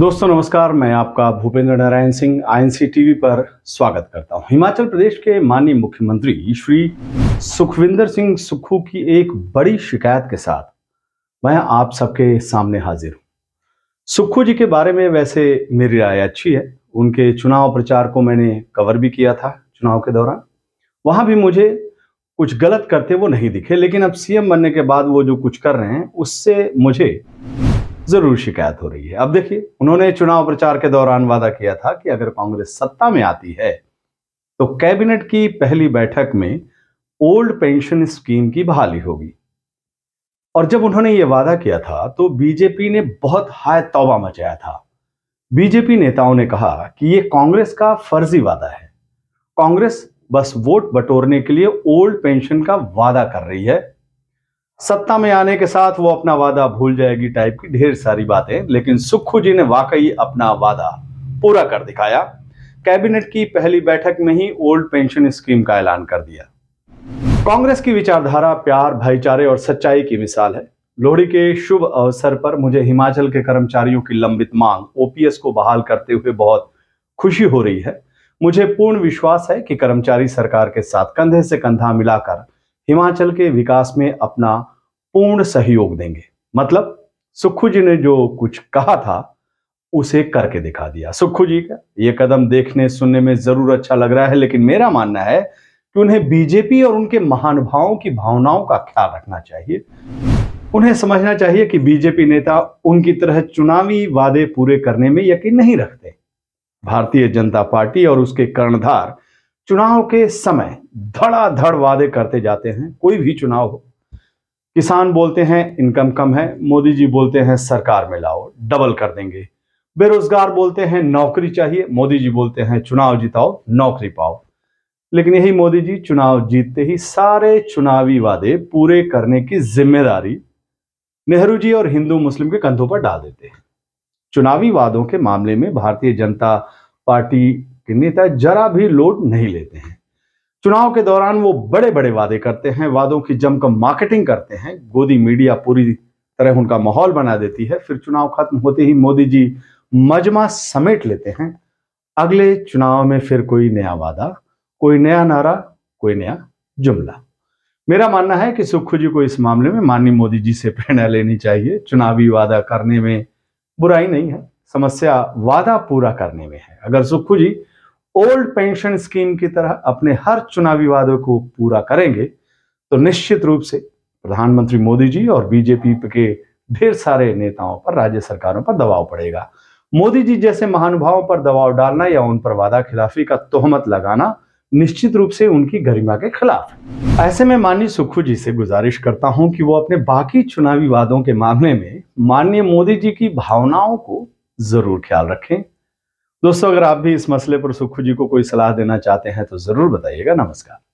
दोस्तों नमस्कार मैं आपका भूपेंद्र नारायण सिंह आईएनसी टीवी पर स्वागत करता हूं हिमाचल प्रदेश के माननीय मुख्यमंत्री श्री सुखविंदर सिंह सुक्खू की एक बड़ी शिकायत के साथ मैं आप सबके सामने हाजिर हूं सुक्खू जी के बारे में वैसे मेरी राय अच्छी है उनके चुनाव प्रचार को मैंने कवर भी किया था चुनाव के दौरान वहां भी मुझे कुछ गलत करते वो नहीं दिखे लेकिन अब सीएम बनने के बाद वो जो कुछ कर रहे हैं उससे मुझे जरूर शिकायत हो रही है अब देखिए उन्होंने चुनाव प्रचार के दौरान वादा किया था कि अगर कांग्रेस सत्ता में आती है तो कैबिनेट की पहली बैठक में ओल्ड पेंशन स्कीम की बहाली होगी और जब उन्होंने ये वादा किया था तो बीजेपी ने बहुत हाय तौबा मचाया था बीजेपी नेताओं ने कहा कि ये कांग्रेस का फर्जी वादा है कांग्रेस बस वोट बटोरने के लिए ओल्ड पेंशन का वादा कर रही है सत्ता में आने के साथ वो अपना वादा भूल जाएगी टाइप की ढेर सारी बातें लेकिन सुखू जी ने वाकई अपना वादा पूरा कर दिखाया कैबिनेट की पहली बैठक में ही ओल्ड पेंशन स्कीम का ऐलान कर दिया कांग्रेस की विचारधारा प्यार भाईचारे और सच्चाई की मिसाल है लोहड़ी के शुभ अवसर पर मुझे हिमाचल के कर्मचारियों की लंबित मांग ओपीएस को बहाल करते हुए बहुत खुशी हो रही है मुझे पूर्ण विश्वास है कि कर्मचारी सरकार के साथ कंधे से कंधा मिलाकर हिमाचल के विकास में अपना पूर्ण सहयोग देंगे मतलब सुखू जी ने जो कुछ कहा था उसे करके दिखा दिया सुखू जी का ये कदम देखने सुनने में जरूर अच्छा लग रहा है लेकिन मेरा मानना है कि उन्हें बीजेपी और उनके महानुभावों की भावनाओं का ख्याल रखना चाहिए उन्हें समझना चाहिए कि बीजेपी नेता उनकी तरह चुनावी वादे पूरे करने में यकीन नहीं रखते भारतीय जनता पार्टी और उसके कर्णधार चुनाव के समय धड़ाधड़ वादे करते जाते हैं कोई भी चुनाव हो किसान बोलते हैं इनकम कम है मोदी जी बोलते हैं सरकार में लाओ डबल कर देंगे बेरोजगार बोलते हैं नौकरी चाहिए मोदी जी बोलते हैं चुनाव जिताओ नौकरी पाओ लेकिन यही मोदी जी चुनाव जीतते ही सारे चुनावी वादे पूरे करने की जिम्मेदारी नेहरू जी और हिंदू मुस्लिम के कंधों पर डाल देते हैं चुनावी वादों के मामले में भारतीय जनता पार्टी के नेता जरा भी लोड नहीं लेते हैं चुनाव के दौरान वो बड़े बड़े वादे करते हैं वादों की जमकर मार्केटिंग करते हैं गोदी मीडिया पूरी तरह उनका माहौल बना देती है फिर चुनाव खत्म होते ही मोदी जी मजमा समेट लेते हैं अगले चुनाव में फिर कोई नया वादा कोई नया नारा कोई नया जुमला मेरा मानना है कि सुखू जी को इस मामले में माननीय मोदी जी से प्रेरणा लेनी चाहिए चुनावी वादा करने में बुराई नहीं है समस्या वादा पूरा करने में है अगर Sukhu ji old pension scheme की तरह अपने हर चुनावी वादों को पूरा करेंगे तो निश्चित रूप से प्रधानमंत्री मोदी जी और बीजेपी के ढेर सारे नेताओं पर राज्य सरकारों पर दबाव पड़ेगा मोदी जी जैसे महानुभावों पर दबाव डालना या उन पर वादा खिलाफी का तोहमत लगाना निश्चित रूप से उनकी गरिमा के खिलाफ ऐसे में माननीय सुखू जी से गुजारिश करता हूं कि वो अपने बाकी चुनावी वादों के मामले में माननीय मोदी जी की भावनाओं को जरूर ख्याल रखें दोस्तों अगर आप भी इस मसले पर सुखू जी को कोई सलाह देना चाहते हैं तो जरूर बताइएगा नमस्कार